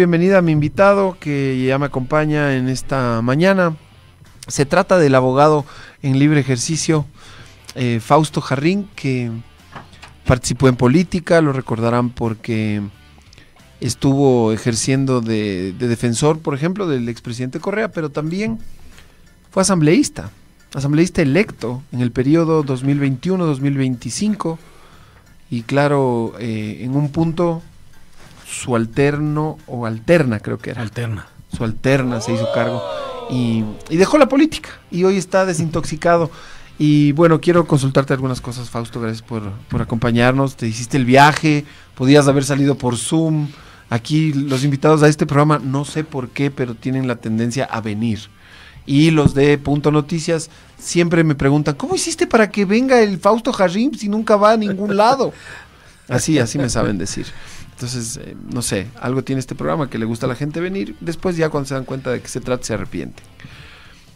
Bienvenida a mi invitado que ya me acompaña en esta mañana. Se trata del abogado en libre ejercicio eh, Fausto Jarrín, que participó en política, lo recordarán porque estuvo ejerciendo de, defensor, por ejemplo, del expresidente Correa, pero también fue asambleísta, asambleísta electo en el periodo 2021-2025 y claro, eh, en un punto su alterno o alterna, creo que era. Alterna. Su alterna se hizo cargo y, dejó la política y hoy está desintoxicado. Y bueno, quiero consultarte algunas cosas, Fausto. Gracias por, acompañarnos. Te hiciste el viaje, podías haber salido por Zoom. Aquí los invitados a este programa, no sé por qué, pero tienen la tendencia a venir. Y los de Punto Noticias siempre me preguntan, ¿cómo hiciste para que venga el Fausto Harim si nunca va a ningún lado? Así, así me saben decir. Entonces, eh, no sé, algo tiene este programa que le gusta a la gente venir. Después ya cuando se dan cuenta de que se trata, se arrepiente.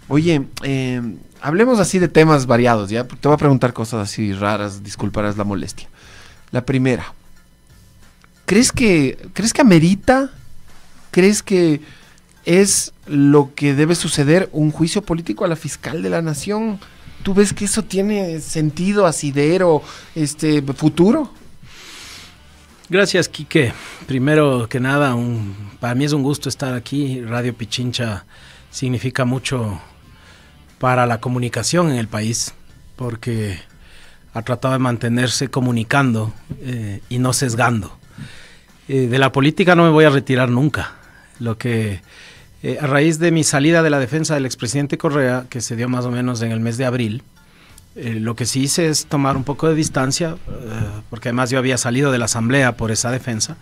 Oye, em, hablemos así de temas variados, ¿ya? Te voy a preguntar cosas así raras, disculparás la molestia. La primera, ¿crees que, ¿crees que amerita? ¿Crees que es lo que debe suceder un juicio político a la fiscal de la nación? ¿Tú ves que eso tiene sentido, asidero, este, futuro? Gracias, Quique. Primero que nada, un, para mí es un gusto estar aquí. Radio Pichincha significa mucho para la comunicación en el país, porque ha tratado de mantenerse comunicando eh, y no sesgando. Eh, de la política no me voy a retirar nunca. Lo que eh, a raíz de mi salida de la defensa del expresidente Correa, que se dio más o menos en el mes de abril, eh, lo que sí hice es tomar un poco de distancia, eh, porque además yo había salido de la asamblea por esa defensa,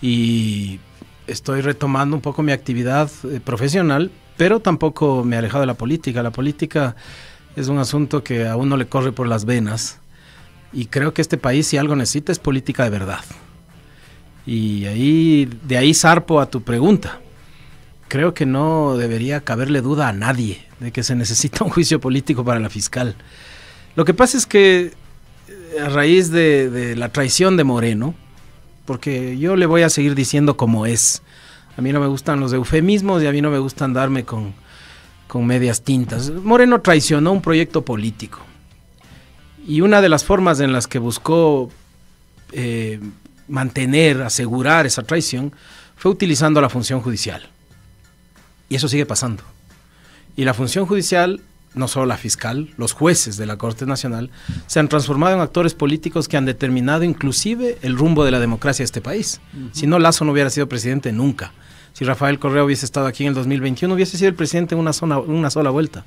y estoy retomando un poco mi actividad eh, profesional, pero tampoco me he alejado de la política. La política es un asunto que a uno le corre por las venas, y creo que este país si algo necesita es política de verdad. Y ahí, de ahí zarpo a tu pregunta. Creo que no debería caberle duda a nadie de que se necesita un juicio político para la fiscal. Lo que pasa es que eh, a raíz de, la traición de Moreno, porque yo le voy a seguir diciendo como es. A mí no me gustan los eufemismos y a mí no me gusta andarme con, medias tintas. Moreno traicionó un proyecto político. Y una de las formas en las que buscó eh, mantener, asegurar esa traición, fue utilizando la función judicial. Y eso sigue pasando. Y la función judicial no solo la fiscal, los jueces de la Corte Nacional, se han transformado en actores políticos que han determinado inclusive el rumbo de la democracia de este país. Si no, Lazo no hubiera sido presidente nunca. Si Rafael Correa hubiese estado aquí en el 2021, hubiese sido el presidente en una, una sola vuelta.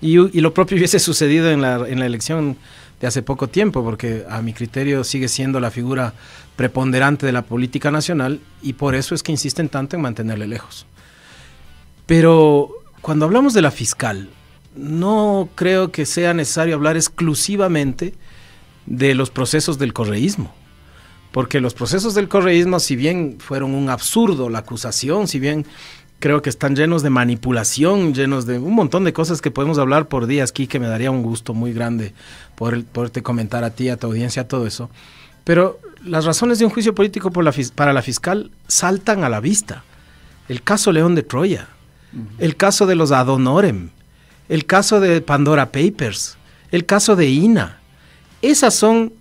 Y, lo propio hubiese sucedido en la elección de hace poco tiempo, porque a mi criterio sigue siendo la figura preponderante de la política nacional y por eso es que insisten tanto en mantenerle lejos. Pero cuando hablamos de la fiscal, no creo que sea necesario hablar exclusivamente de los procesos del correísmo. Porque los procesos del correísmo, si bien fueron un absurdo, la acusación, si bien creo que están llenos de manipulación, llenos de un montón de cosas que podemos hablar por días aquí, que me daría un gusto muy grande poder, poderte comentar a ti, a tu audiencia, todo eso. Pero las razones de un juicio político para la fiscal saltan a la vista. El caso León de Troya, el caso de los Adonorem, el caso de Pandora Papers, el caso de INA. Esas son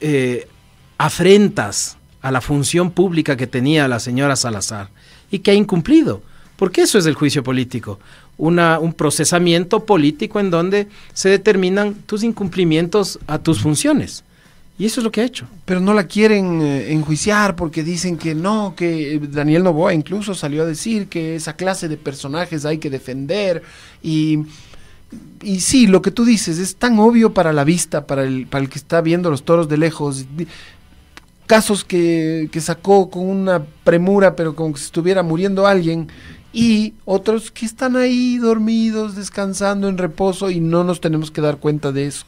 eh, afrentas a la función pública que tenía la señora Salazar y que ha incumplido, porque eso es el juicio político, un procesamiento político en donde se determinan tus incumplimientos a tus funciones. Y eso es lo que ha hecho. Pero no la quieren eh, enjuiciar porque dicen que no, que eh, Daniel Novoa incluso salió a decir que esa clase de personajes hay que defender. Y, sí, lo que tú dices es tan obvio para la vista, para el, para el que está viendo los toros de lejos. Casos que, sacó con una premura, pero como si estuviera muriendo alguien. Y otros que están ahí dormidos, descansando en reposo y no nos tenemos que dar cuenta de eso.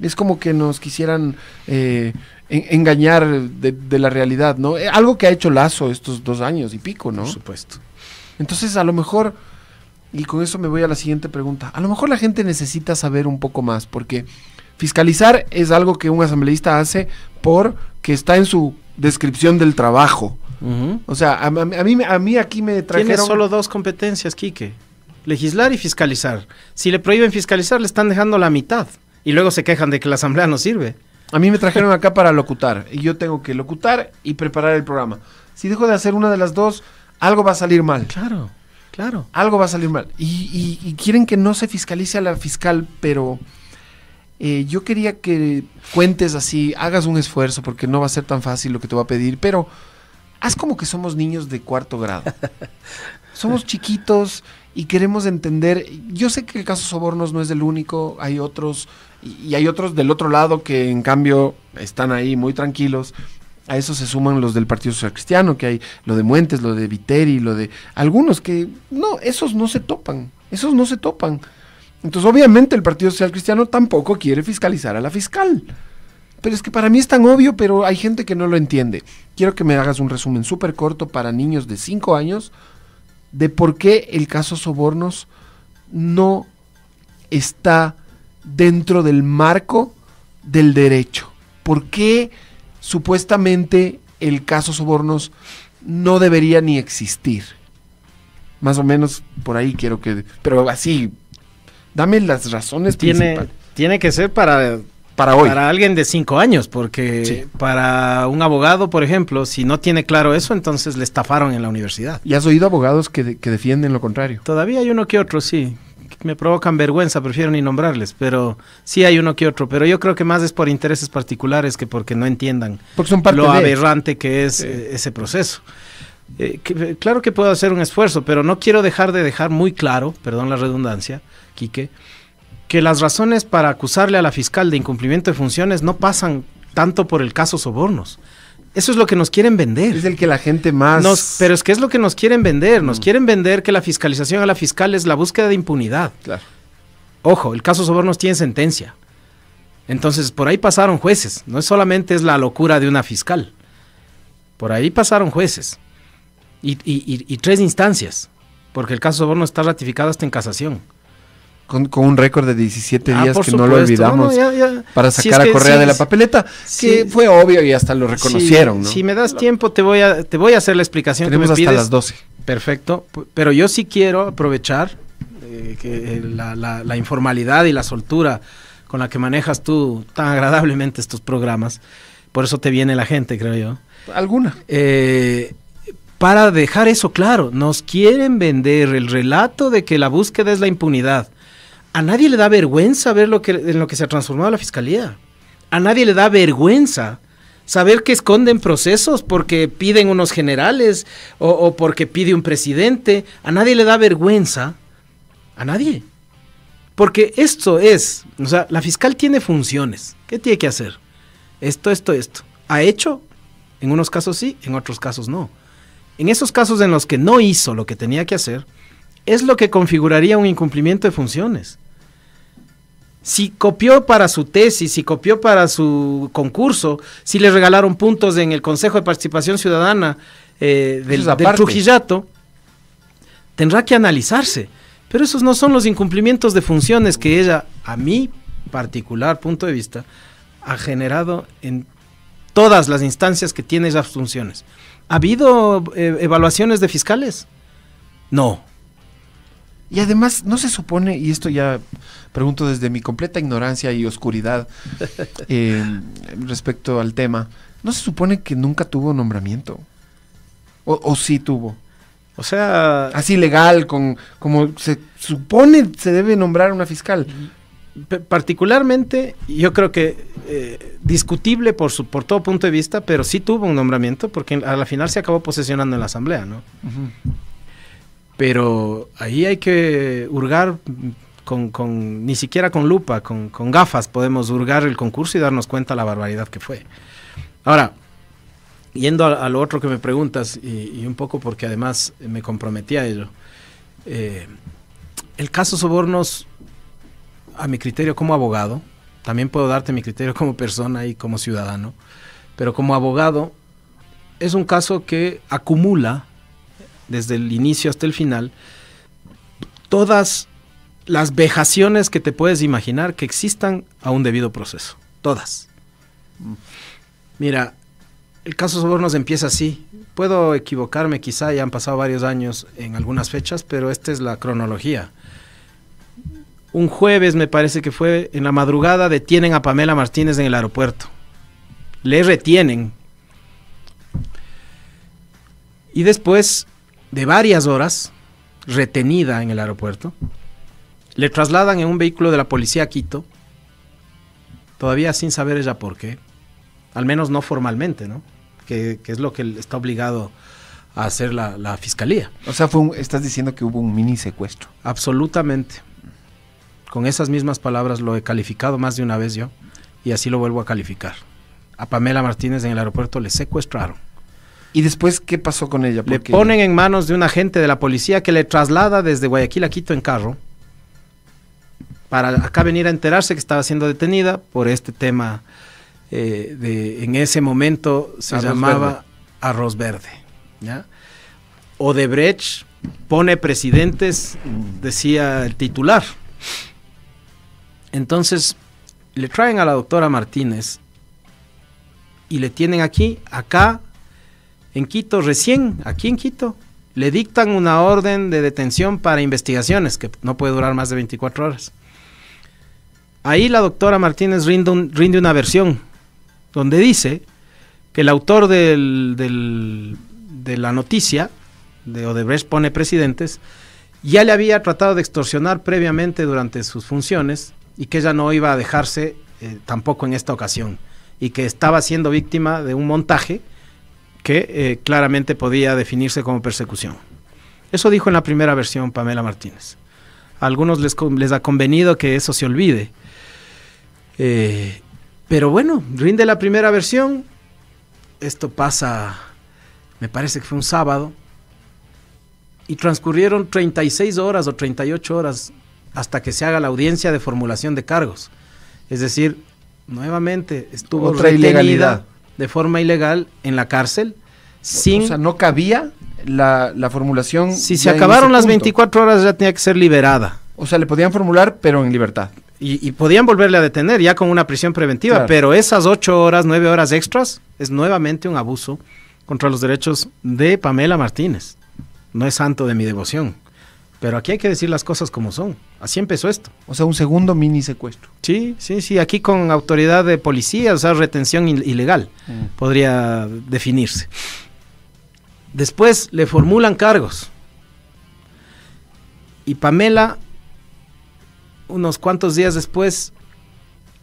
Es como que nos quisieran eh, engañar de, la realidad, ¿no? Eh, algo que ha hecho Lazo estos dos años y pico, ¿no? Por supuesto. Entonces, a lo mejor, y con eso me voy a la siguiente pregunta, a lo mejor la gente necesita saber un poco más, porque fiscalizar es algo que un asambleísta hace porque está en su descripción del trabajo. O sea, a, mí, a mí aquí me trajeron... Tienes solo dos competencias, Quique. Legislar y fiscalizar. Si le prohíben fiscalizar, le están dejando la mitad y luego se quejan de que la asamblea no sirve. A mí me trajeron acá para locutar y yo tengo que locutar y preparar el programa. Si dejo de hacer una de las dos, algo va a salir mal. Claro, claro. Algo va a salir mal. Y, quieren que no se fiscalice a la fiscal, pero eh, yo quería que cuentes así, hagas un esfuerzo porque no va a ser tan fácil lo que te va a pedir, pero haz como que somos niños de cuarto grado. somos chiquitos y queremos entender. Yo sé que el caso Sobornos no es el único, hay otros y, hay otros del otro lado que en cambio están ahí muy tranquilos. A eso se suman los del Partido Social Cristiano, que hay lo de Muentes, lo de Viteri, lo de algunos que no, esos no se topan, esos no se topan. Entonces, obviamente el Partido Social Cristiano tampoco quiere fiscalizar a la fiscal. Pero es que para mí es tan obvio, pero hay gente que no lo entiende. Quiero que me hagas un resumen súper corto para niños de 5 años de por qué el caso Sobornos no está dentro del marco del derecho? ¿Por qué supuestamente el caso sobornos no debería ni existir? Más o menos por ahí quiero que... Pero así, dame las razones tiene, principales. Tiene que ser para para hoy. Para alguien de cinco años, porque para un abogado, por ejemplo, si no tiene claro eso, entonces le estafaron en la universidad. ¿Y has oído abogados que defienden lo contrario? Todavía hay uno que otro, sí me provocan vergüenza, prefiero ni nombrarles, pero sí hay uno que otro, pero yo creo que más es por intereses particulares que porque no entiendan lo aberrante que es eh, ese proceso. Eh, eh, claro que puedo hacer un esfuerzo, pero no quiero dejar de dejar muy claro, perdón la redundancia, Quique, que las razones para acusarle a la fiscal de incumplimiento de funciones no pasan tanto por el caso sobornos. Eso es lo que nos quieren vender. Es el que la gente más... pero es que es lo que nos quieren vender. Nos mm. quieren vender que la fiscalización a la fiscal es la búsqueda de impunidad. Claro. Ojo, el caso Sobornos tiene sentencia. Entonces, por ahí pasaron jueces. No es solamente es la locura de una fiscal. Por ahí pasaron jueces. Y, y tres instancias. Porque el caso Soborno está ratificado hasta en casación con, un récord de 17 ah, días que no lo olvidamos para sacar a Correa de la papeleta, que fue obvio y hasta lo reconocieron. Si, me das tiempo, te voy a, te voy a hacer la explicación Tenemos que me hasta las 12. Perfecto, pero yo sí quiero aprovechar eh, la, informalidad y la soltura con la que manejas tú tan agradablemente estos programas, por eso te viene la gente, creo yo. Alguna. Eh, para dejar eso claro, nos quieren vender el relato de que la búsqueda es la impunidad a nadie le da vergüenza ver lo que, en lo que se ha transformado la fiscalía. A nadie le da vergüenza saber que esconden procesos porque piden unos generales o, o porque pide un presidente. A nadie le da vergüenza. A nadie. Porque esto es, o sea, la fiscal tiene funciones. ¿Qué tiene que hacer? Esto, esto, esto. ¿Ha hecho? En unos casos sí, en otros casos no. En esos casos en los que no hizo lo que tenía que hacer, es lo que configuraría un incumplimiento de funciones si copió para su tesis, si copió para su concurso, si le regalaron puntos en el Consejo de Participación Ciudadana eh, del, Trujillato, tendrá que analizarse. Pero esos no son los incumplimientos de funciones que ella, a mi particular punto de vista, ha generado en todas las instancias que tiene esas funciones. ¿Ha habido eh, evaluaciones de fiscales? No, y además, no se supone, y esto ya pregunto desde mi completa ignorancia y oscuridad eh, respecto al tema, ¿no se supone que nunca tuvo nombramiento? ¿O, o sí tuvo? O sea... Así legal, con, como se supone se debe nombrar una fiscal. Particularmente, yo creo que eh, discutible por, su, por todo punto de vista, pero sí tuvo un nombramiento porque a la final se acabó posesionando en la Asamblea, ¿no? Pero ahí hay que hurgar con, ni siquiera con lupa, con, gafas podemos hurgar el concurso y darnos cuenta la barbaridad que fue. Ahora, yendo a, lo otro que me preguntas, y, un poco porque además me comprometí a ello, eh, el caso Sobornos, a mi criterio como abogado, también puedo darte mi criterio como persona y como ciudadano, pero como abogado, es un caso que acumula desde el inicio hasta el final, todas las vejaciones que te puedes imaginar que existan a un debido proceso. Todas. Mira, el caso Sobornos empieza así. Puedo equivocarme, quizá ya han pasado varios años en algunas fechas, pero esta es la cronología. Un jueves, me parece que fue, en la madrugada detienen a Pamela Martínez en el aeropuerto. Le retienen. Y después de varias horas retenida en el aeropuerto. Le trasladan en un vehículo de la policía a Quito, todavía sin saber ella por qué, al menos no formalmente, ¿no? Que, es lo que está obligado a hacer la, fiscalía. O sea, fue estás diciendo que hubo un mini secuestro. Absolutamente. Con esas mismas palabras lo he calificado más de una vez yo y así lo vuelvo a calificar. A Pamela Martínez en el aeropuerto le secuestraron ¿Y después qué pasó con ella? Le ponen en manos de un agente de la policía que le traslada desde Guayaquil a Quito en carro para acá venir a enterarse que estaba siendo detenida por este tema eh, de, en ese momento se llamaba arroz verde. Odebrecht pone presidentes, decía el titular. Entonces le traen a la doctora Martínez y le tienen aquí, acá en Quito, recién, aquí en Quito, le dictan una orden de detención para investigaciones, que no puede durar más de 24 horas. Ahí la doctora Martínez rinde, una versión donde dice que el autor de la noticia, de Odebrecht pone presidentes, ya le había tratado de extorsionar previamente durante sus funciones y que ella no iba a dejarse eh, tampoco en esta ocasión y que estaba siendo víctima de un montaje que eh, claramente podía definirse como persecución. Eso dijo en la primera versión Pamela Martínez. A algunos les, ha convenido que eso se olvide. Eh, pero bueno, rinde la primera versión. Esto pasa, me parece que fue un sábado. Y transcurrieron 36 horas o 38 horas hasta que se haga la audiencia de formulación de cargos. Es decir, nuevamente estuvo Otra ilegalidad de forma ilegal en la cárcel. Sin, o sea, no cabía la, la formulación. Si se acabaron las 24 horas ya tenía que ser liberada. O sea, le podían formular, pero en libertad. Y, podían volverle a detener ya con una prisión preventiva, pero esas 8 horas, 9 horas extras es nuevamente un abuso contra los derechos de Pamela Martínez. No es santo de mi devoción. Pero aquí hay que decir las cosas como son. Así empezó esto. O sea, un segundo mini secuestro. Sí, sí, sí. Aquí con autoridad de policía, o sea, retención ilegal, mm. podría definirse. Después le formulan cargos. Y Pamela, unos cuantos días después,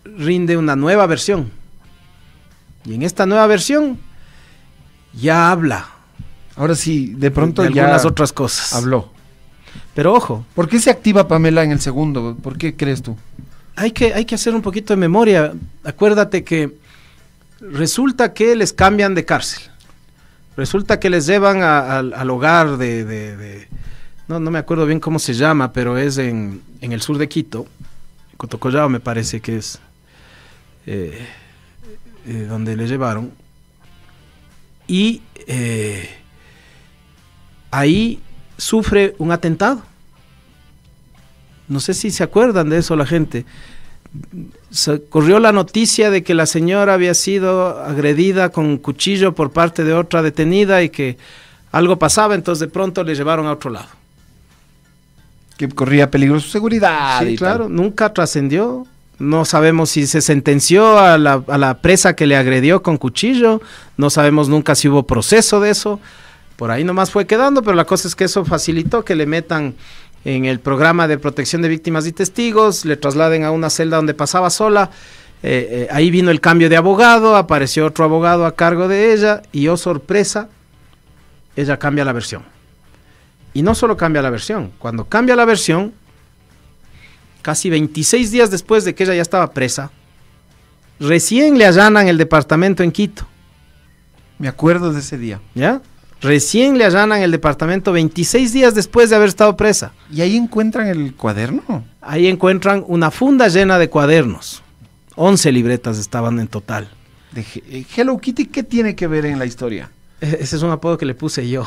rinde una nueva versión. Y en esta nueva versión, ya habla. Ahora sí, de pronto ya. Algunas otras cosas. Habló. Pero ojo. ¿Por qué se activa Pamela en el segundo? ¿Por qué crees tú? Hay que, hay que hacer un poquito de memoria. Acuérdate que resulta que les cambian de cárcel. Resulta que les llevan al hogar de, no, me acuerdo bien cómo se llama, pero es en, el sur de Quito. Cotocollao me parece que es eh, eh, donde le llevaron. Y eh, ahí sufre un atentado. No sé si se acuerdan de eso la gente. Se corrió la noticia de que la señora había sido agredida con cuchillo por parte de otra detenida y que algo pasaba, entonces de pronto le llevaron a otro lado. Que corría peligro su seguridad. y claro, nunca trascendió. No sabemos si se sentenció a la, a la presa que le agredió con cuchillo, no sabemos nunca si hubo proceso de eso por ahí nomás fue quedando, pero la cosa es que eso facilitó que le metan en el programa de protección de víctimas y testigos, le trasladen a una celda donde pasaba sola. Eh, eh, ahí vino el cambio de abogado, apareció otro abogado a cargo de ella y oh sorpresa, ella cambia la versión. Y no solo cambia la versión, cuando cambia la versión, casi 26 días después de que ella ya estaba presa, recién le allanan el departamento en Quito. Me acuerdo de ese día. ¿Ya? Recién le allanan el departamento 26 días después de haber estado presa. ¿Y ahí encuentran el cuaderno? Ahí encuentran una funda llena de cuadernos. 11 libretas estaban en total. Eh, Hello Kitty, ¿qué tiene que ver en la historia? E-, ese es un apodo que le puse yo.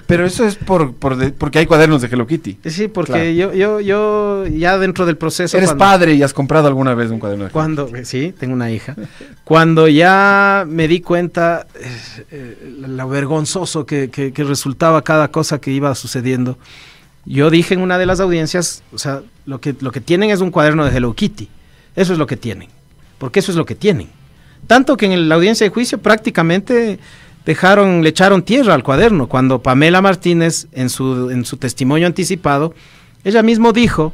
Pero eso es porque hay cuadernos de Hello Kitty. Sí, porque yo, yo, yo ya dentro del proceso. Eres padre y has comprado alguna vez un cuaderno de Hello Kitty. Sí, tengo una hija. Cuando ya me di cuenta eh, eh, lo vergonzoso que, resultaba cada cosa que iba sucediendo, yo dije en una de las audiencias, o sea, lo que, lo que tienen es un cuaderno de Hello Kitty. Eso es lo que tienen. Porque eso es lo que tienen. Tanto que en la audiencia de juicio prácticamente dejaron, le echaron tierra al cuaderno, cuando Pamela Martínez, en su, en su testimonio anticipado, ella mismo dijo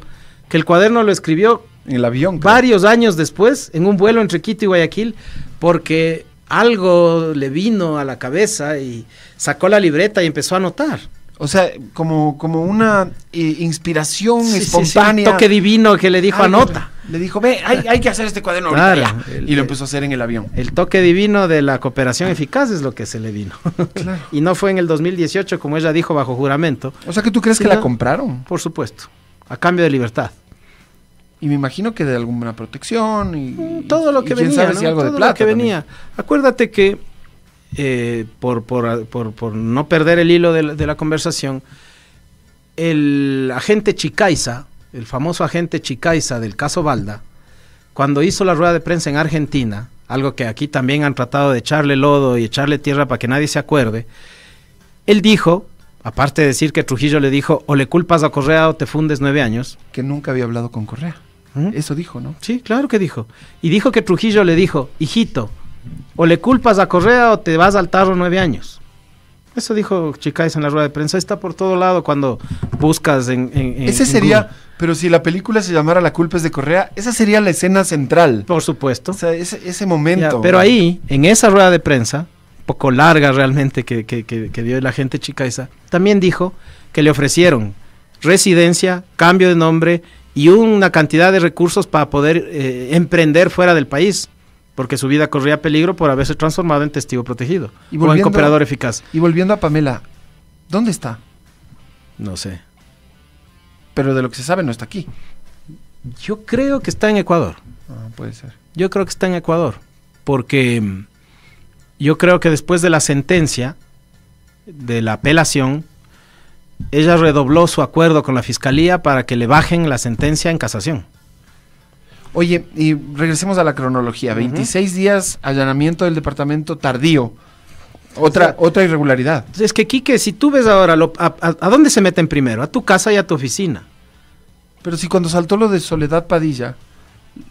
que el cuaderno lo escribió en el avión, varios años después, en un vuelo entre Quito y Guayaquil, porque algo le vino a la cabeza y sacó la libreta y empezó a anotar. O sea, como, como una eh, inspiración espontánea. un toque divino que le dijo anota. Le dijo, ve, hay, que hacer este cuaderno y lo empezó a hacer en el avión. El toque divino de la cooperación eficaz es lo que se le vino. y no fue en el 2018, como ella dijo, bajo juramento. O sea que tú crees que la compraron. Por supuesto, a cambio de libertad. Y me imagino que de alguna protección y... Mm, todo lo que venía, todo lo que venía. Acuérdate que, eh, por, por, no perder el hilo de la, de la conversación, el agente Chicaiza el famoso agente Chicaiza del caso Balda, cuando hizo la rueda de prensa en Argentina, algo que aquí también han tratado de echarle lodo y echarle tierra para que nadie se acuerde, él dijo, aparte de decir que Trujillo le dijo, o le culpas a Correa o te fundes nueve años. Que nunca había hablado con Correa. ¿Mm? Eso dijo, ¿no? Sí, claro que dijo. Y dijo que Trujillo le dijo, hijito, o le culpas a Correa o te vas al tarro nueve años. Eso dijo Chicaiza en la rueda de prensa. Está por todo lado cuando buscas en. Ese sería pero si la película se llamara La culpa es de Correa, esa sería la escena central. Por supuesto. O sea, ese, momento. pero ahí, en esa rueda de prensa, poco larga realmente que, dio la gente chica esa, también dijo que le ofrecieron residencia, cambio de nombre y una cantidad de recursos para poder eh, emprender fuera del país porque su vida corría peligro por haberse transformado en testigo protegido y o en cooperador eficaz. Y volviendo a Pamela, ¿dónde está? No sé. Pero de lo que se sabe no está aquí. Yo creo que está en Ecuador. Ah, puede ser. Yo creo que está en Ecuador. Porque mm, yo creo que después de la sentencia, de la apelación, ella redobló su acuerdo con la fiscalía para que le bajen la sentencia en casación. Oye, y regresemos a la cronología. 26 días allanamiento del departamento tardío. Otra, otra irregularidad. Es que, Quique, si tú ves ahora, a, dónde se meten primero? A tu casa y a tu oficina. Pero si cuando saltó lo de Soledad Padilla,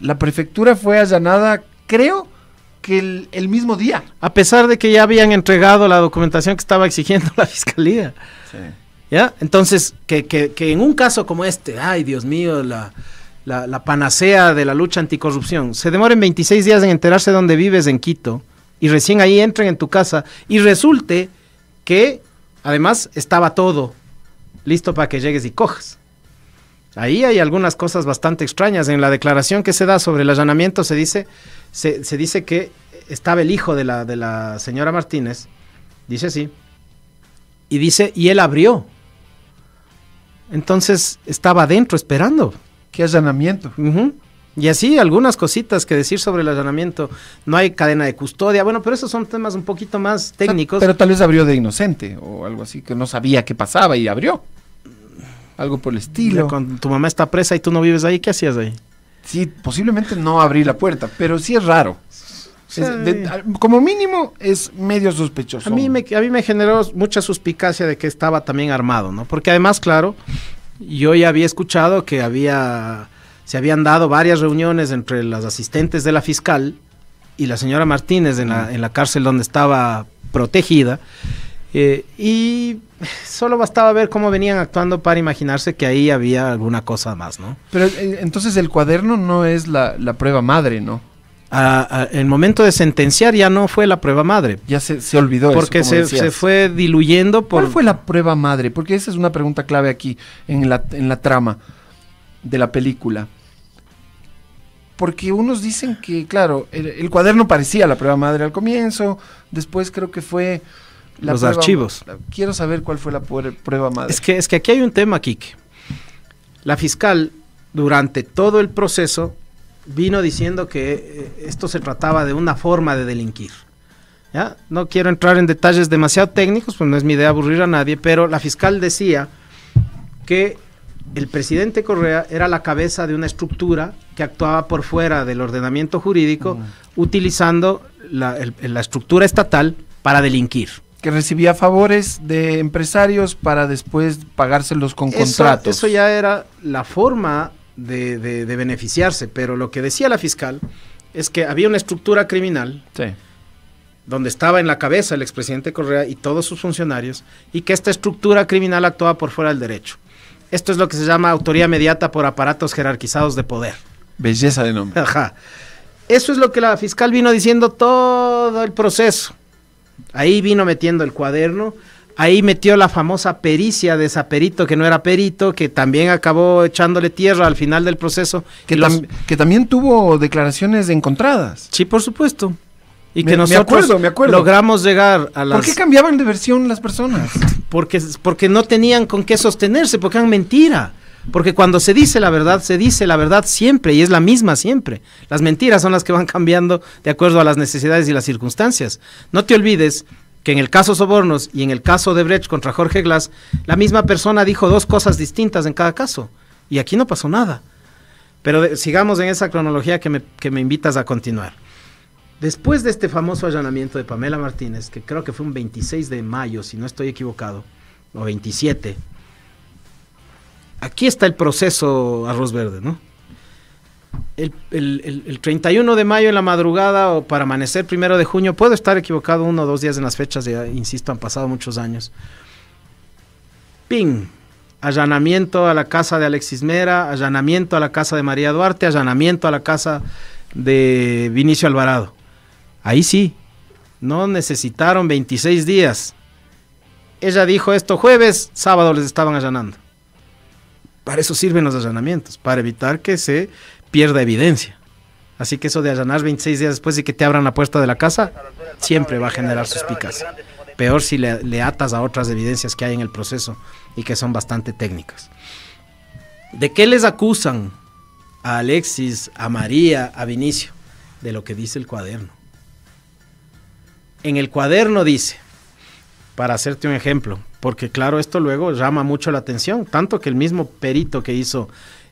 la prefectura fue allanada, creo que el, mismo día. A pesar de que ya habían entregado la documentación que estaba exigiendo la fiscalía. Sí. ¿Ya? Entonces, que, en un caso como este, ay, Dios mío, la. panacea de la lucha anticorrupción. Se demoren 26 días en enterarse de dónde vives en Quito y recién ahí entren en tu casa y resulte que además estaba todo listo para que llegues y cojas. Ahí hay algunas cosas bastante extrañas. En la declaración que se da sobre el allanamiento se dice, se, dice que estaba el hijo de la, de la señora Martínez, dice así, y dice, y él abrió. Entonces estaba adentro esperando. ¿Qué allanamiento? Y así algunas cositas que decir sobre el allanamiento. No hay cadena de custodia. Bueno, pero esos son temas un poquito más técnicos. Pero tal vez abrió de inocente o algo así, que no sabía qué pasaba y abrió. Algo por el estilo. Cuando tu mamá está presa y tú no vives ahí, ¿qué hacías ahí? Sí, posiblemente no abrí la puerta, pero sí es raro. como mínimo es medio sospechoso. A mí, me, a mí me generó mucha suspicacia de que estaba también armado, ¿no? Porque además, claro, yo ya había escuchado que había se habían dado varias reuniones entre las asistentes de la fiscal y la señora Martínez en la, mm. cárcel donde estaba protegida. Eh, y solo bastaba ver cómo venían actuando para imaginarse que ahí había alguna cosa más, ¿no? Pero eh, entonces el cuaderno no es la, prueba madre, ¿no? A, el momento de sentenciar ya no fue la prueba madre. Ya se, olvidó porque Porque se, fue diluyendo por. ¿Cuál fue la prueba madre? Porque esa es una pregunta clave aquí en la, en la trama de la película. Porque unos dicen que, claro, el, cuaderno parecía la prueba madre al comienzo, después creo que fue... Los archivos. quiero saber cuál fue la prueba madre. Es que, es que aquí hay un tema, Kike. La fiscal, durante todo el proceso, vino diciendo que eh, esto se trataba de una forma de delinquir. ¿ya? No quiero entrar en detalles demasiado técnicos, pues no es mi idea aburrir a nadie, pero la fiscal decía que el presidente Correa era la cabeza de una estructura que actuaba por fuera del ordenamiento jurídico, utilizando la, estructura estatal para delinquir. Que recibía favores de empresarios para después pagárselos con contratos. Eso ya era la forma de, beneficiarse, pero lo que decía la fiscal es que había una estructura criminal. donde estaba en la cabeza el expresidente Correa y todos sus funcionarios, y que esta estructura criminal actuaba por fuera del derecho esto es lo que se llama autoría mediata por aparatos jerarquizados de poder. Belleza de nombre. Ajá. Eso es lo que la fiscal vino diciendo todo el proceso. Ahí vino metiendo el cuaderno, ahí metió la famosa pericia de esa perito que no era perito, que también acabó echándole tierra al final del proceso. Que, que también tuvo declaraciones encontradas. Sí, por supuesto. Y que nosotros logramos llegar a las... ¿Por qué cambiaban de versión las personas? Porque, porque no tenían con qué sostenerse, porque eran mentira. Porque cuando se dice la verdad, se dice la verdad siempre y es la misma siempre. Las mentiras son las que van cambiando de acuerdo a las necesidades y las circunstancias. No te olvides que en el caso Sobornos y en el caso de Brecht contra Jorge Glass, la misma persona dijo dos cosas distintas en cada caso. Y aquí no pasó nada. Pero sigamos en esa cronología que me invitas a continuar. Después de este famoso allanamiento de Pamela Martínez, que creo que fue un 26 de mayo, si no estoy equivocado, o 27, aquí está el proceso Arroz Verde, ¿no? El, 31 de mayo en la madrugada o para amanecer primero de junio, puedo estar equivocado uno o dos días en las fechas, ya insisto, han pasado muchos años. Ping, allanamiento a la casa de Alexis Mera, allanamiento a la casa de María Duarte, allanamiento a la casa de Vinicio Alvarado. Ahí sí, no necesitaron 26 días. Ella dijo esto jueves, sábado les estaban allanando. Para eso sirven los allanamientos, para evitar que se pierda evidencia. Así que eso de allanar 26 días después de que te abran la puerta de la casa, siempre va a generar suspicacia. Peor si le, le atas a otras evidencias que hay en el proceso y que son bastante técnicas. ¿De qué les acusan a Alexis, a María, a Vinicio? De lo que dice el cuaderno en el cuaderno dice, para hacerte un ejemplo, porque claro, esto luego llama mucho la atención, tanto que el mismo perito que hizo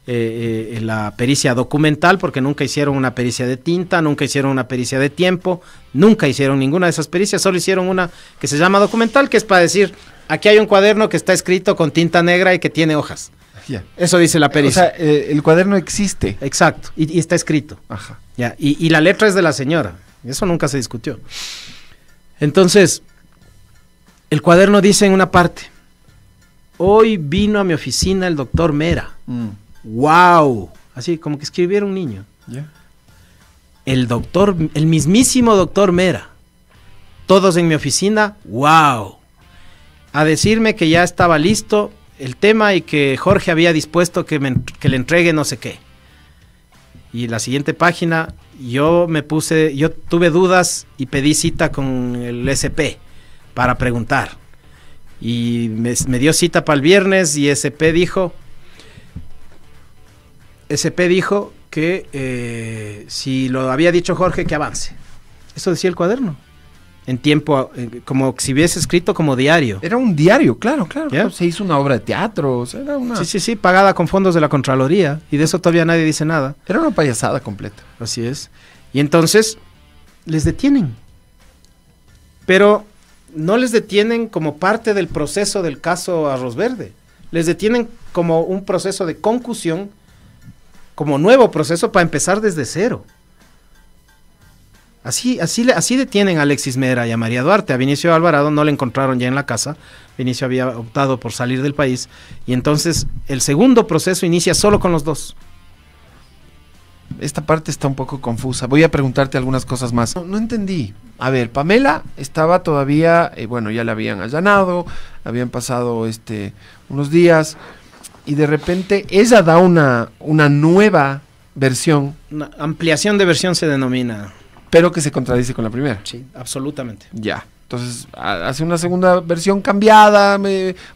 eh, eh, la pericia documental, porque nunca hicieron una pericia de tinta, nunca hicieron una pericia de tiempo, nunca hicieron ninguna de esas pericias, solo hicieron una que se llama documental, que es para decir, aquí hay un cuaderno que está escrito con tinta negra y que tiene hojas. Eso dice la pericia. O sea, eh, el cuaderno existe. Exacto, y, está escrito. Ajá. Ya, y la letra es de la señora, eso nunca se discutió. Entonces, el cuaderno dice en una parte, hoy vino a mi oficina el doctor Mera. ¡Wow! Mm. Así como que escribiera un niño. El doctor, el mismísimo doctor Mera. Todos en mi oficina, ¡wow! A decirme que ya estaba listo el tema y que Jorge había dispuesto que le entregue no sé qué. Y la siguiente página, yo me puse, yo tuve dudas y pedí cita con el SP para preguntar. Y me, dio cita para el viernes y SP dijo, SP dijo que eh, si lo había dicho Jorge, que avance. Eso decía el cuaderno en tiempo, eh, como si hubiese escrito como diario. Era un diario, claro, claro. Se hizo una obra de teatro. Sí, sí, sí, pagada con fondos de la Contraloría. Y de eso todavía nadie dice nada. Era una payasada completa. Así es. Y entonces les detienen. Pero no les detienen como parte del proceso del caso Arroz Verde. Les detienen como un proceso de concusión, como nuevo proceso para empezar desde cero. Así, así, así detienen a Alexis Mera y a María Duarte. A Vinicio Alvarado no le encontraron ya en la casa. Vinicio había optado por salir del país. Y entonces el segundo proceso inicia solo con los dos. Esta parte está un poco confusa. Voy a preguntarte algunas cosas más. No, entendí. A ver, Pamela estaba todavía, eh, bueno, ya la habían allanado, habían pasado este, unos días y de repente ella da una, una nueva versión. ampliación de versión se denomina pero que se contradice con la primera. Sí, absolutamente. Ya. Entonces hace una segunda versión cambiada,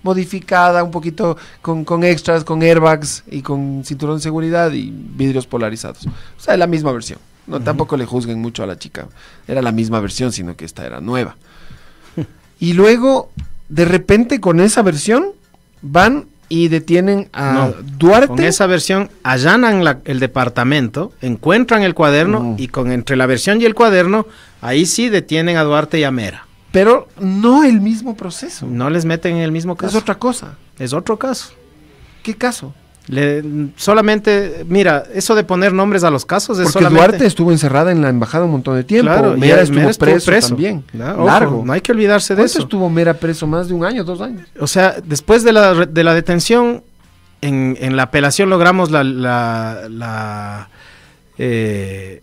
modificada, un poquito con, extras, con airbags y con cinturón de seguridad y vidrios polarizados. O sea, es la misma versión. No, tampoco le juzguen mucho a la chica. Era la misma versión, sino que esta era nueva. y luego, de repente, con esa versión, van y detienen a Duarte. Con esa versión allanan el departamento, encuentran el cuaderno y con entre la versión y el cuaderno, ahí sí detienen a Duarte y a Mera. Pero no el mismo proceso. No les meten en el mismo caso. Es otra cosa. Es otro caso. ¿Qué caso? solamente, mira, eso de poner nombres a los casos es Porque solamente... Duarte estuvo encerrada en la embajada un montón de tiempo. y Mera preso, también. largo. no hay que olvidarse de eso. estuvo Mera preso? ¿Más de un año, dos años? O sea, después de la, de la detención, en, la apelación logramos la, eh,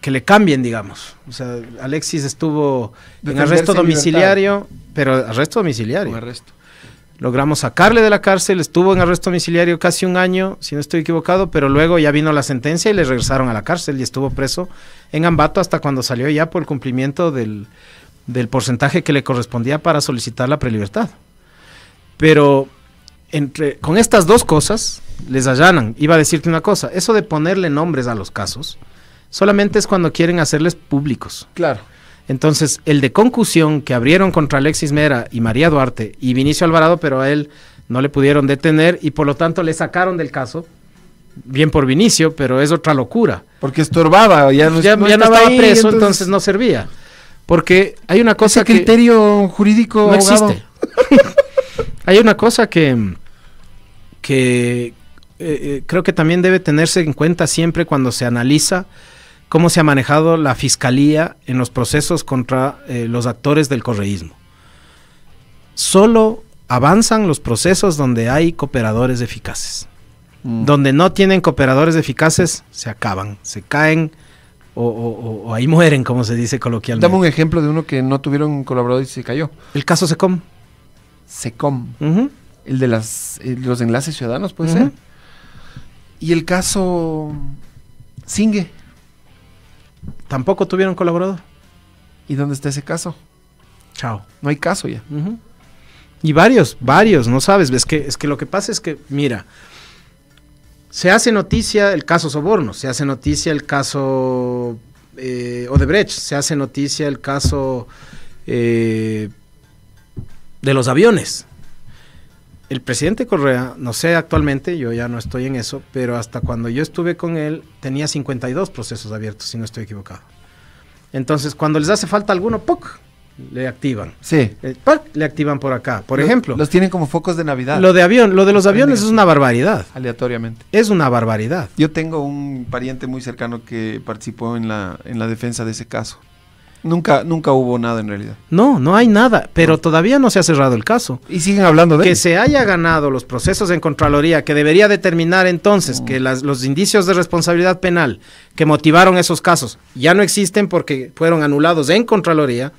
que le cambien, digamos. O sea, Alexis estuvo en arresto domiciliario, pero arresto domiciliario. arresto. Logramos sacarle de la cárcel, estuvo en arresto domiciliario casi un año, si no estoy equivocado, pero luego ya vino la sentencia y le regresaron a la cárcel y estuvo preso en Ambato hasta cuando salió ya por el cumplimiento del, del porcentaje que le correspondía para solicitar la prelibertad. Pero entre, con estas dos cosas les allanan. Iba a decirte una cosa, eso de ponerle nombres a los casos solamente es cuando quieren hacerles públicos. Claro. Entonces, el de concusión que abrieron contra Alexis Mera y María Duarte y Vinicio Alvarado, pero a él no le pudieron detener y por lo tanto le sacaron del caso. Bien por Vinicio, pero es otra locura. Porque estorbaba, ya no, ya, estaba, preso, entonces... no servía. Porque hay una cosa Ese criterio jurídico no existe. hay una cosa que que eh, eh, creo que también debe tenerse en cuenta siempre cuando se analiza cómo se ha manejado la fiscalía en los procesos contra eh, los actores del correísmo. Solo avanzan los procesos donde hay cooperadores eficaces. Mm. Donde no tienen cooperadores eficaces, se acaban, se caen o, ahí mueren, como se dice coloquialmente. Dame un ejemplo de uno que no tuvieron colaborador y se cayó. El caso SECOM. SECOM. El de eh, los enlaces ciudadanos, puede ser. Y el caso Singe tampoco tuvieron colaborador. ¿Y dónde está ese caso? Chao. No hay caso ya. Y varios, varios, no sabes. Es que, es que lo que pasa es que, mira, se hace noticia el caso Soborno, se hace noticia el caso eh, Odebrecht, se hace noticia el caso eh, de los aviones el presidente Correa, no sé actualmente, yo ya no estoy en eso, pero hasta cuando yo estuve con él tenía 52 procesos abiertos, si no estoy equivocado. Entonces, cuando les hace falta alguno, le activan. Sí. Eh, le activan por acá, por ejemplo. Los tienen como focos de Navidad. Lo de avión, lo de los aviones es una barbaridad. Aleatoriamente. Es una barbaridad. Yo tengo un pariente muy cercano que participó en la, en la defensa de ese caso. Nunca, nunca hubo nada en realidad. No, no hay nada, pero todavía no se ha cerrado el caso. Y siguen hablando de Que se haya ganado los procesos en Contraloría, que debería determinar entonces que las, los indicios de responsabilidad penal que motivaron esos casos ya no existen porque fueron anulados en Contraloría,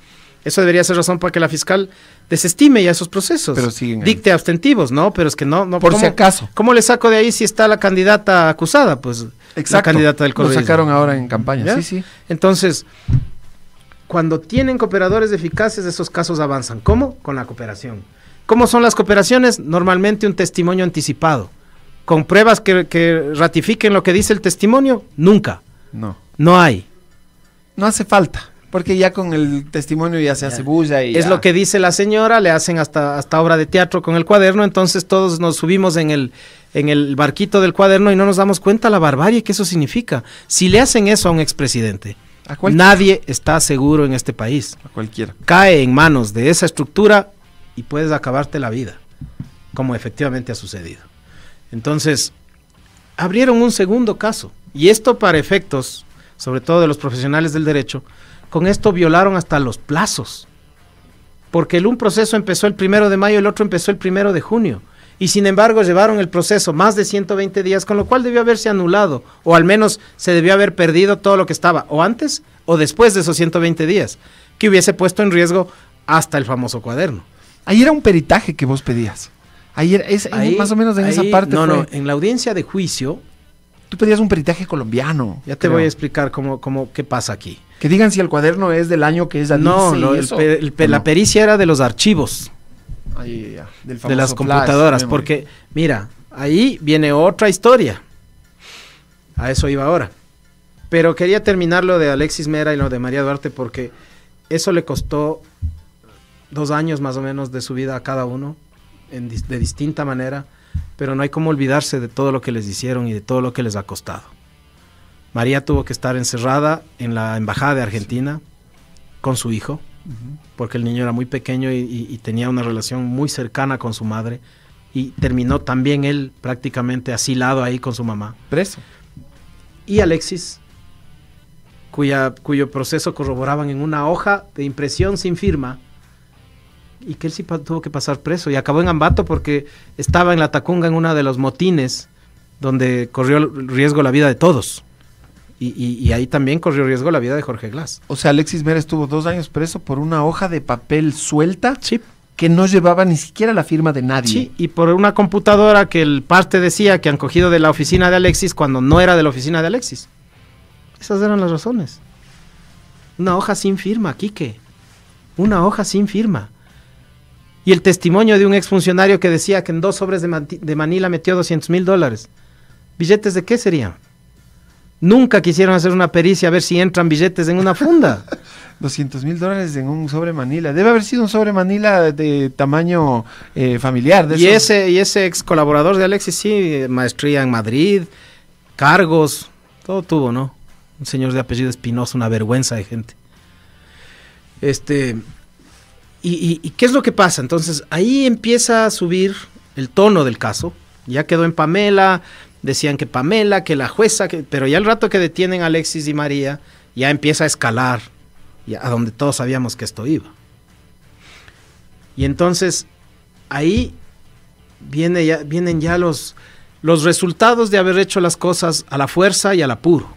eso debería ser razón para que la fiscal desestime ya esos procesos. Pero siguen Dicte abstentivos, ¿no? Pero es que no. no Por si acaso. ¿Cómo le saco de ahí si está la candidata acusada? Pues Exacto. la candidata del Lo sacaron ahora en campaña, sí, sí. Entonces cuando tienen cooperadores eficaces, esos casos avanzan. ¿Cómo? Con la cooperación. ¿Cómo son las cooperaciones? Normalmente un testimonio anticipado. ¿Con pruebas que, ratifiquen lo que dice el testimonio? Nunca. No. No hay. No hace falta. Porque ya con el testimonio ya se hace bulla y Es lo que dice la señora, le hacen hasta, hasta obra de teatro con el cuaderno, entonces todos nos subimos en el, en el barquito del cuaderno y no nos damos cuenta la barbarie que eso significa. Si le hacen eso a un expresidente, Nadie está seguro en este país. cualquiera. Cae en manos de esa estructura y puedes acabarte la vida, como efectivamente ha sucedido. Entonces, abrieron un segundo caso. Y esto para efectos, sobre todo de los profesionales del derecho, con esto violaron hasta los plazos. Porque el un proceso empezó el primero de mayo, el otro empezó el primero de junio y sin embargo llevaron el proceso más de 120 días, con lo cual debió haberse anulado o al menos se debió haber perdido todo lo que estaba o antes o después de esos 120 días, que hubiese puesto en riesgo hasta el famoso cuaderno. Ahí era un peritaje que vos pedías. ahí es, más o menos en esa parte. No, no, en la audiencia de juicio. Tú pedías un peritaje colombiano. Ya te voy a explicar cómo, cómo, qué pasa aquí. Que digan si el cuaderno es del año que es. no, No, no, la pericia era de los archivos de las computadoras. porque, mira, ahí viene otra historia. A eso iba ahora. Pero quería terminar lo de Alexis Mera y lo de María Duarte porque eso le costó dos años más o menos de su vida a cada uno, de distinta manera, pero no hay como olvidarse de todo lo que les hicieron y de todo lo que les ha costado. María tuvo que estar encerrada en la Embajada de Argentina con su hijo, porque el niño era muy pequeño y, tenía una relación muy cercana con su madre y terminó también él prácticamente asilado ahí con su mamá. Preso. Y Alexis, cuya, cuyo proceso corroboraban en una hoja de impresión sin firma y que él sí tuvo que pasar preso y acabó en Ambato porque estaba en la Tacunga en uno de los motines donde corrió riesgo la vida de todos. Y, ahí también corrió riesgo la vida de Jorge Glass. O sea, Alexis Mera estuvo dos años preso por una hoja de papel suelta que no llevaba ni siquiera la firma de nadie. Sí, y por una computadora que el parte decía que han cogido de la oficina de Alexis cuando no era de la oficina de Alexis. Esas eran las razones. Una hoja sin firma, Quique. Una hoja sin firma. Y el testimonio de un exfuncionario que decía que en dos sobres de, de Manila metió 200 mil dólares. ¿Billetes de qué serían? Nunca quisieron hacer una pericia a ver si entran billetes en una funda. 200 mil dólares en un sobre Manila. Debe haber sido un sobre Manila de tamaño eh, familiar. De y, ese, y ese ex colaborador de Alexis, sí, maestría en Madrid, cargos, todo tuvo, ¿no? Un señor de apellido Espinosa, una vergüenza de gente. Este, y, qué es lo que pasa? Entonces, ahí empieza a subir el tono del caso. Ya quedó en Pamela, decían que Pamela, que la jueza, pero ya el rato que detienen a Alexis y María, ya empieza a escalar a donde todos sabíamos que esto iba. Y entonces ahí viene ya, vienen ya los, los resultados de haber hecho las cosas a la fuerza y al apuro.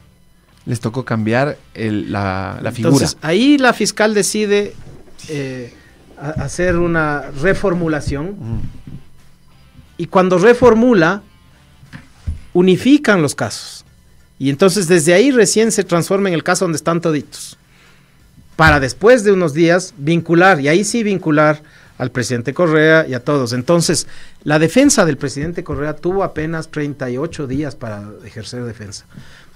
Les tocó cambiar la, figura. Entonces, ahí la fiscal decide eh, hacer una reformulación. Y cuando reformula, unifican los casos. Y entonces desde ahí recién se transforma en el caso donde están toditos. Para después de unos días vincular, y ahí sí vincular al presidente Correa y a todos. Entonces, la defensa del presidente Correa tuvo apenas 38 días para ejercer defensa.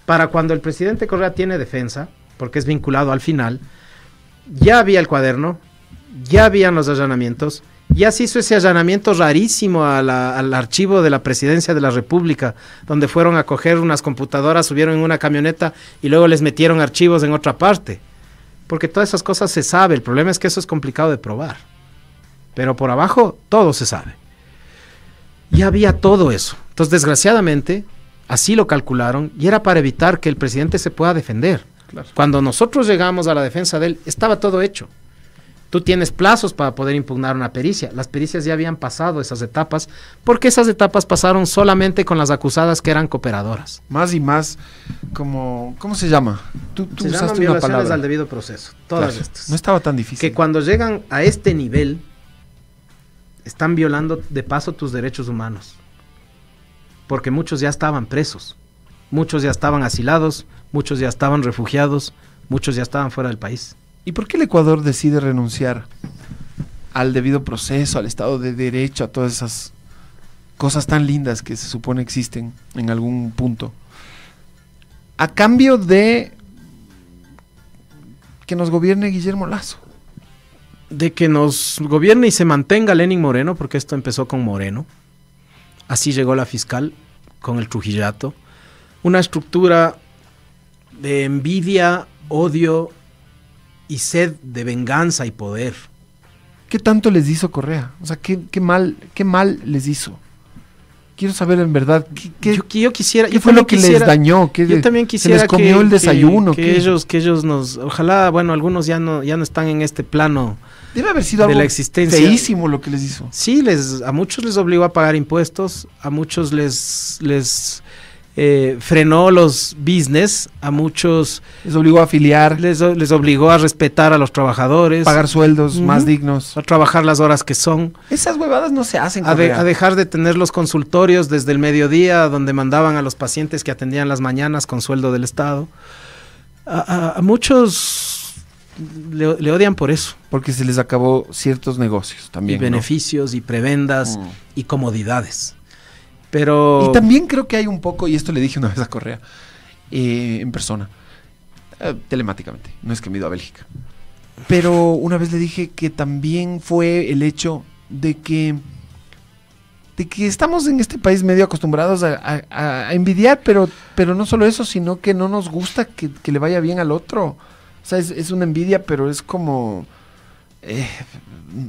Para cuando el presidente Correa tiene defensa, porque es vinculado al final, ya había el cuaderno, ya habían los allanamientos, ya se hizo ese allanamiento rarísimo al archivo de la presidencia de la República, donde fueron a coger unas computadoras, subieron en una camioneta y luego les metieron archivos en otra parte. Porque todas esas cosas se sabe, el problema es que eso es complicado de probar. Pero por abajo todo se sabe. Y había todo eso. Entonces, desgraciadamente, así lo calcularon y era para evitar que el presidente se pueda defender. Cuando nosotros llegamos a la defensa de él, estaba todo hecho. Tú tienes plazos para poder impugnar una pericia. Las pericias ya habían pasado esas etapas, porque esas etapas pasaron solamente con las acusadas que eran cooperadoras. Más y más, como, ¿cómo se llama? Tú, se llaman al debido proceso, todas No estaba tan difícil. Que cuando llegan a este nivel, están violando de paso tus derechos humanos. Porque muchos ya estaban presos, muchos ya estaban asilados, muchos ya estaban refugiados, muchos ya estaban fuera del país. ¿Y por qué el Ecuador decide renunciar al debido proceso, al Estado de Derecho, a todas esas cosas tan lindas que se supone existen en algún punto? A cambio de que nos gobierne Guillermo Lazo. De que nos gobierne y se mantenga Lenin Moreno, porque esto empezó con Moreno. Así llegó la fiscal con el Trujillato. Una estructura de envidia, odio y sed de venganza y poder. ¿Qué tanto les hizo Correa? O sea, ¿qué, mal, qué mal les hizo? Quiero saber en verdad qué, yo, quisiera, fue lo que les dañó, ¿Qué, yo también quisiera les comió que, el desayuno, que, ellos, que ellos nos, ojalá, bueno, algunos ya no, ya no están en este plano. Debe haber sido de la existencia. feísimo lo que les hizo. Sí, les, a muchos les obligó a pagar impuestos, a muchos les, les eh, frenó los business a muchos. Les obligó a afiliar. Les, obligó a respetar a los trabajadores. Pagar sueldos más dignos. A trabajar las horas que son. Esas huevadas no se hacen. A, dejar de tener los consultorios desde el mediodía, donde mandaban a los pacientes que atendían las mañanas con sueldo del Estado. A, muchos le, odian por eso. Porque se les acabó ciertos negocios también. beneficios y prebendas mm. y comodidades. Pero... Y también creo que hay un poco, y esto le dije una vez a Correa, eh, en persona, eh, telemáticamente, no es que me ido a Bélgica. Pero una vez le dije que también fue el hecho de que de que estamos en este país medio acostumbrados a, envidiar, pero, pero no solo eso, sino que no nos gusta que, le vaya bien al otro. O sea, es una envidia, pero es como eh,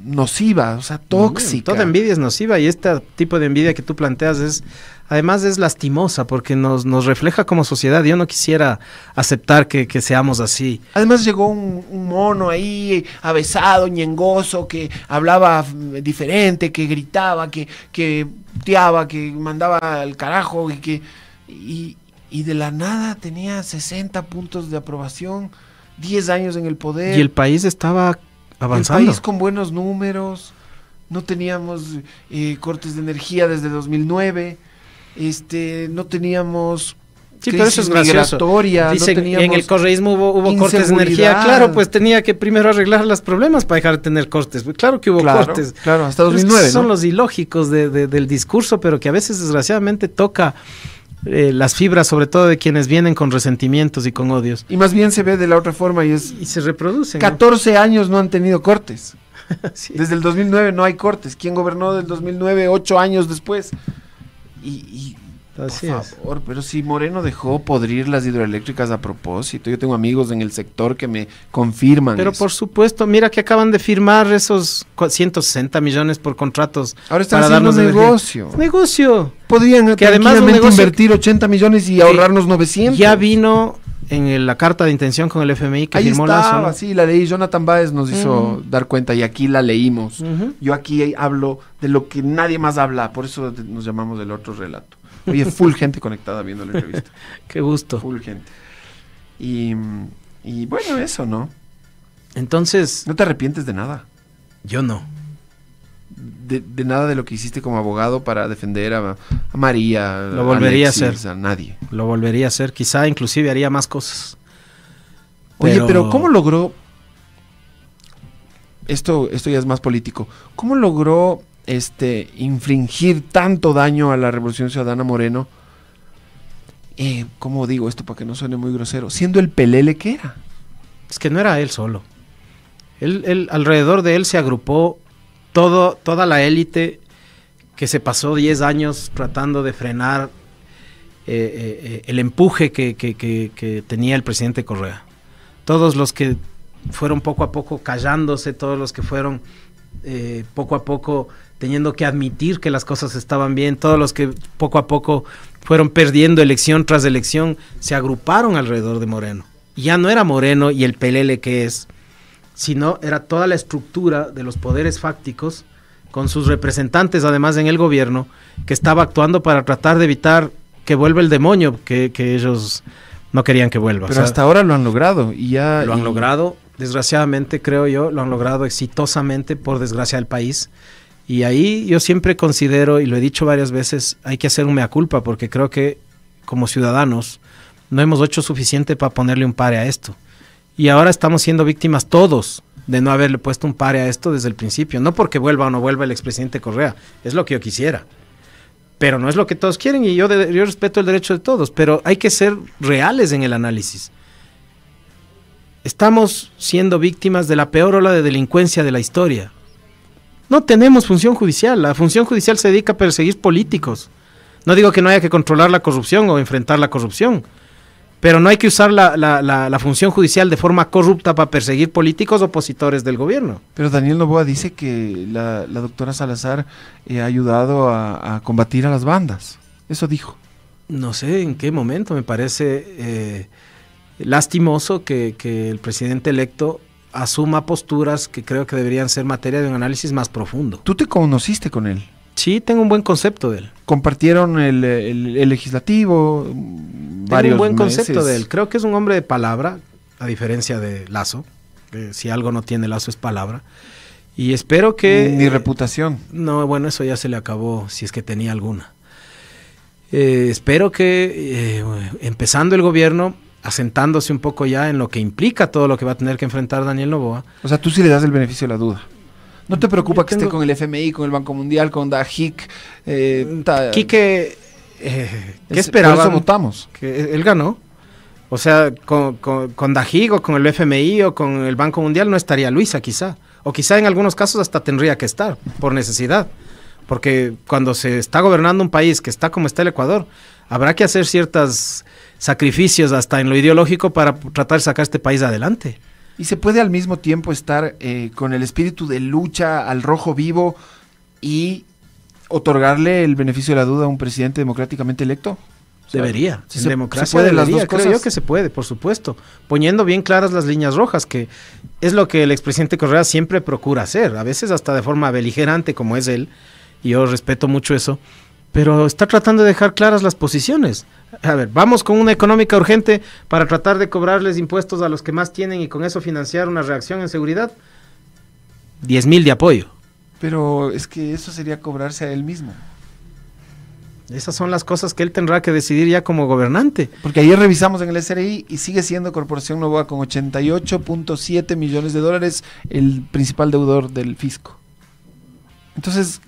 nociva, o sea, tóxica. Toda envidia es nociva y este tipo de envidia que tú planteas es, además es lastimosa porque nos, refleja como sociedad. Yo no quisiera aceptar que, seamos así. Además llegó un, mono ahí, avesado, ñengoso, que hablaba diferente, que gritaba, que, que teaba, que mandaba al carajo y que... Y, y de la nada tenía 60 puntos de aprobación, 10 años en el poder. Y el país estaba avanzando. país con buenos números, no teníamos eh, cortes de energía desde 2009, este, no teníamos Sí, pero eso es gracioso. Historia. en el correísmo hubo, cortes de energía. Claro, pues tenía que primero arreglar los problemas para dejar de tener cortes. Claro que hubo cortes. Claro, hasta 2009. Son los ilógicos del discurso, pero que a veces desgraciadamente toca eh, las fibras, sobre todo de quienes vienen con resentimientos y con odios. Y más bien se ve de la otra forma y es... Y se reproducen. 14 años no han tenido cortes. Desde el 2009 no hay cortes. ¿Quién gobernó del 2009? Ocho años después. y por favor, pero si Moreno dejó podrir las hidroeléctricas a propósito, yo tengo amigos en el sector que me confirman. Pero por supuesto, mira que acaban de firmar esos 160 millones por contratos. Ahora están para haciendo negocio. Negocio. Podrían que además invertir 80 millones y ahorrarnos 900. Ya vino en la carta de intención con el FMI que Ahí firmó estaba, la sí, la leí. Jonathan Báez nos hizo dar cuenta y aquí la leímos. Yo aquí hablo de lo que nadie más habla, por eso nos llamamos del otro relato. Oye, full gente conectada viendo la entrevista. Qué gusto. Full gente. Y, bueno, eso, ¿no? Entonces... ¿No te arrepientes de nada? Yo no. De, nada de lo que hiciste como abogado para defender a, María. Lo volvería a, hacer. A nadie. Lo volvería a hacer. Quizá inclusive haría más cosas. Oye, pero, pero ¿cómo logró? Esto, esto ya es más político. ¿Cómo logró este, infringir tanto daño a la Revolución Ciudadana Moreno, eh, ¿cómo digo esto para que no suene muy grosero? Siendo el pelele que era. Es que no era él solo. Él, alrededor de él se agrupó todo, toda la élite que se pasó 10 años tratando de frenar eh, eh, eh, el empuje que, tenía el presidente Correa. Todos los que fueron poco a poco callándose, todos los que fueron poco a poco teniendo que admitir que las cosas estaban bien, todos los que poco a poco fueron perdiendo elección tras elección, se agruparon alrededor de Moreno. ya no era Moreno y el PLL que es, sino era toda la estructura de los poderes fácticos, con sus representantes además en el gobierno, que estaba actuando para tratar de evitar que vuelva el demonio que, que ellos no querían que vuelva. Pero hasta ahora lo han logrado y ya... Lo han logrado, desgraciadamente creo yo, lo han logrado exitosamente por desgracia del país. Y ahí yo siempre considero, y lo he dicho varias veces, hay que hacer un mea culpa, porque creo que como ciudadanos no hemos hecho suficiente para ponerle un pare a esto. Y ahora estamos siendo víctimas todos de no haberle puesto un pare a esto desde el principio. No porque vuelva o no vuelva el expresidente Correa, es lo que yo quisiera. Pero no es lo que todos quieren y yo, yo respeto el derecho de todos, pero hay que ser reales en el análisis. Estamos siendo víctimas de la peor ola de delincuencia de la historia. No tenemos función judicial. La función judicial se dedica a perseguir políticos. No digo que no haya que controlar la corrupción o enfrentar la corrupción, pero no hay que usar la, función judicial de forma corrupta para perseguir políticos opositores del gobierno. Pero Daniel Novoa dice que la, doctora Salazar eh, ha ayudado a, combatir a las bandas. Eso dijo. No sé en qué momento, me parece eh, lastimoso que el presidente electo asuma posturas que creo que deberían ser materia de un análisis más profundo. ¿Tú te conociste con él? Sí, tengo un buen concepto de él. Compartieron el, el, legislativo. Tengo un buen concepto de él. Creo que es un hombre de palabra, a diferencia de Lazo. si algo no tiene Lazo es palabra. Y espero que... Ni reputación. No, bueno, eso ya se le acabó, si es que tenía alguna. Eh, espero que, eh, empezando el gobierno, asentándose un poco ya en lo que implica todo lo que va a tener que enfrentar Daniel Novoa. O sea, tú sí le das el beneficio de la duda. ¿No te preocupa que esté con el FMI, con el Banco Mundial, con Dajic? Eh, mm, eh, ¿qué es, votamos. Que él ganó. O sea, con, con, con o con el FMI o con el Banco Mundial no estaría Luisa quizá. O quizá en algunos casos hasta tendría que estar, por necesidad. Porque cuando se está gobernando un país que está como está el Ecuador, habrá que hacer ciertas sacrificios hasta en lo ideológico para tratar de sacar este país adelante. Y se puede al mismo tiempo estar eh, con el espíritu de lucha al rojo vivo y otorgarle el beneficio de la duda a un presidente democráticamente electo. Debería. se, puede las dos creo yo que se puede, por supuesto. Poniendo bien claras las líneas rojas, que es lo que el expresidente Correa siempre procura hacer, a veces hasta de forma beligerante como es él, y yo respeto mucho eso, pero está tratando de dejar claras las posiciones. A ver, vamos con una económica urgente para tratar de cobrarles impuestos a los que más tienen y con eso financiar una reacción en seguridad. 10 mil de apoyo. Pero es que eso sería cobrarse a él mismo. Esas son las cosas que él tendrá que decidir ya como gobernante. Porque ayer revisamos en el SRI y sigue siendo Corporación Novoa con 88.7 millones de dólares el principal deudor del fisco. Entonces,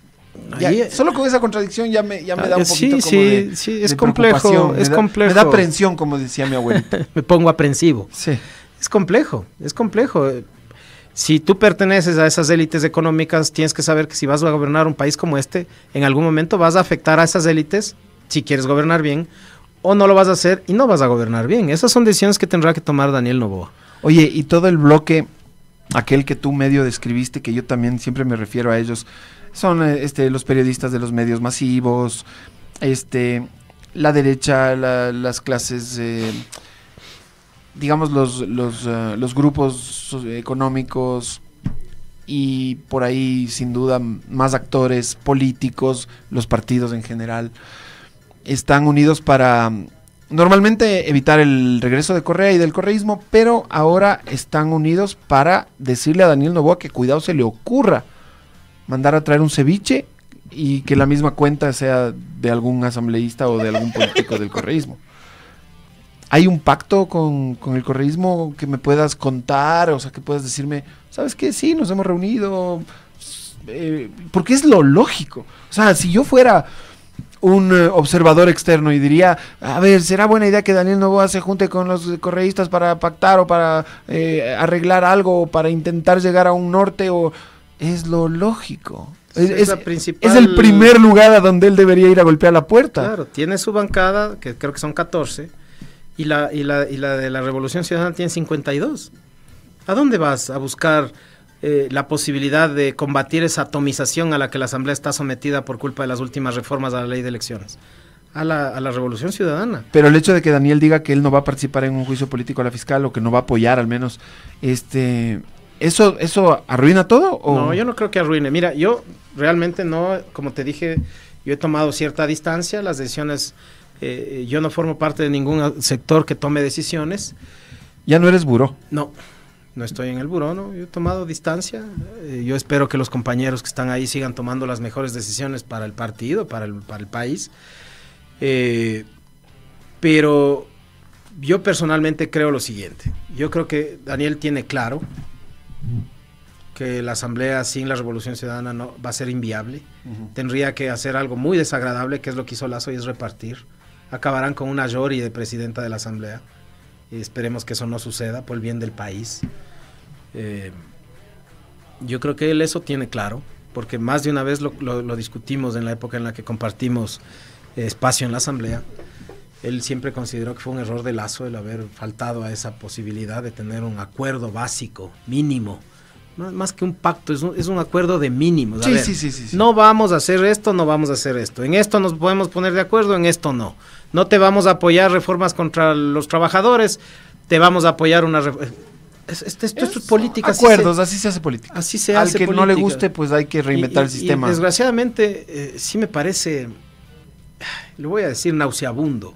solo con esa contradicción ya me, da un ah, poquito como sí, sí, es complejo, es complejo. Me da aprensión, como decía mi abuelita. me pongo aprensivo. Sí. Es complejo, es complejo. Si tú perteneces a esas élites económicas, tienes que saber que si vas a gobernar un país como este, en algún momento vas a afectar a esas élites, si quieres gobernar bien, o no lo vas a hacer y no vas a gobernar bien. Esas son decisiones que tendrá que tomar Daniel Novoa. Oye, y todo el bloque aquel que tú medio describiste, que yo también siempre me refiero a ellos, son eh, este, los periodistas de los medios masivos, este, la derecha, las clases, eh, digamos, los, los eh, grupos económicos y por ahí, sin duda, más actores políticos, los partidos en general, están unidos para normalmente evitar el regreso de Correa y del correísmo, pero ahora están unidos para decirle a Daniel Novoa que cuidado se le ocurra mandar a traer un ceviche y que la misma cuenta sea de algún asambleísta o de algún político del correísmo. ¿Hay un pacto con, el correísmo que me puedas contar? O sea, que puedas decirme, ¿sabes qué? Sí, nos hemos reunido. Eh, porque es lo lógico. O sea, si yo fuera un eh, observador externo y diría, a ver, ¿será buena idea que Daniel Novoa se junte con los correístas para pactar o para eh, arreglar algo o para intentar llegar a un norte? o Es lo lógico. Es, el primer lugar a donde él debería ir a golpear la puerta. Claro, tiene su bancada, que creo que son 14, y la, y la, y la de la Revolución Ciudadana tiene 52. ¿A dónde vas a buscar eh, la posibilidad de combatir esa atomización a la que la Asamblea está sometida por culpa de las últimas reformas a la ley de elecciones. A la, revolución ciudadana. Pero el hecho de que Daniel diga que él no va a participar en un juicio político a la fiscal o que no va a apoyar al menos, este, ¿eso, eso arruina todo? O? No, yo no creo que arruine. Mira, yo realmente no, como te dije, yo he tomado cierta distancia, las decisiones, eh, yo no formo parte de ningún sector que tome decisiones. ¿Ya no eres buró? No no estoy en el buró, ¿no? Yo he tomado distancia. Eh, yo espero que los compañeros que están ahí sigan tomando las mejores decisiones para el partido, para el, país. Eh, pero yo personalmente creo lo siguiente. Yo creo que Daniel tiene claro que la asamblea sin la revolución ciudadana no va a ser inviable. Tendría que hacer algo muy desagradable, que es lo que hizo Lazo y es repartir. Acabarán con una Yori de presidenta de la asamblea. Esperemos que eso no suceda por el bien del país. Eh, yo creo que él eso tiene claro, porque más de una vez lo, discutimos en la época en la que compartimos espacio en la Asamblea. Él siempre consideró que fue un error de lazo el haber faltado a esa posibilidad de tener un acuerdo básico, mínimo. Más, más que un pacto, es un, acuerdo de mínimos. no vamos a hacer esto, no vamos a hacer esto. En esto nos podemos poner de acuerdo, en esto no no te vamos a apoyar reformas contra los trabajadores, te vamos a apoyar una esto, esto, es, política. Acuerdos, así se, así se, hace política. Al que no le guste, pues hay que reinventar el sistema. Y desgraciadamente, eh, sí me parece, le voy a decir nauseabundo,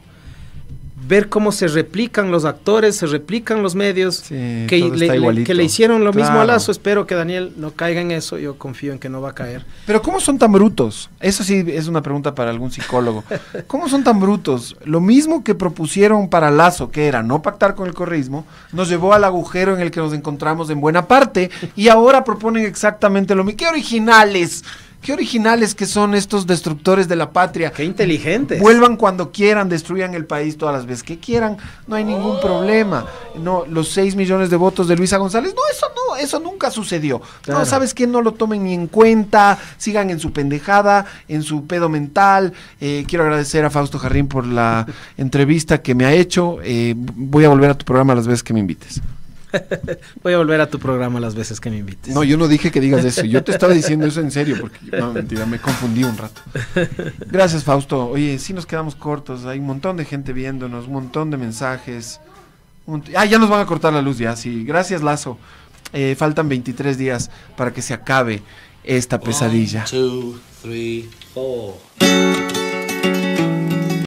ver cómo se replican los actores, se replican los medios, que, le, que, le, hicieron lo mismo a Lazo. Espero que Daniel no caiga en eso, yo confío en que no va a caer. Pero ¿cómo son tan brutos? Eso sí es una pregunta para algún psicólogo. ¿Cómo son tan brutos? Lo mismo que propusieron para Lazo, que era no pactar con el corrismo, nos llevó al agujero en el que nos encontramos en buena parte y ahora proponen exactamente lo mismo. ¡Qué originales! Qué originales que son estos destructores de la patria. Qué inteligentes. Vuelvan cuando quieran, destruyan el país todas las veces que quieran, no hay ningún oh. problema. No, los 6 millones de votos de Luisa González, no, eso no, eso nunca sucedió. No, sabes quién no lo tomen ni en cuenta, sigan en su pendejada, en su pedo mental. Eh, quiero agradecer a Fausto Jarrín por la entrevista que me ha hecho. Eh, voy a volver a tu programa las veces que me invites. Voy a volver a tu programa las veces que me invites. No, yo no dije que digas eso. Yo te estaba diciendo eso en serio, porque no, mentira, me confundí un rato. Gracias, Fausto. Oye, sí nos quedamos cortos. Hay un montón de gente viéndonos, un montón de mensajes. Ah, ya nos van a cortar la luz, ya, sí. Gracias, Lazo. Eh, faltan 23 días para que se acabe esta pesadilla. One, two,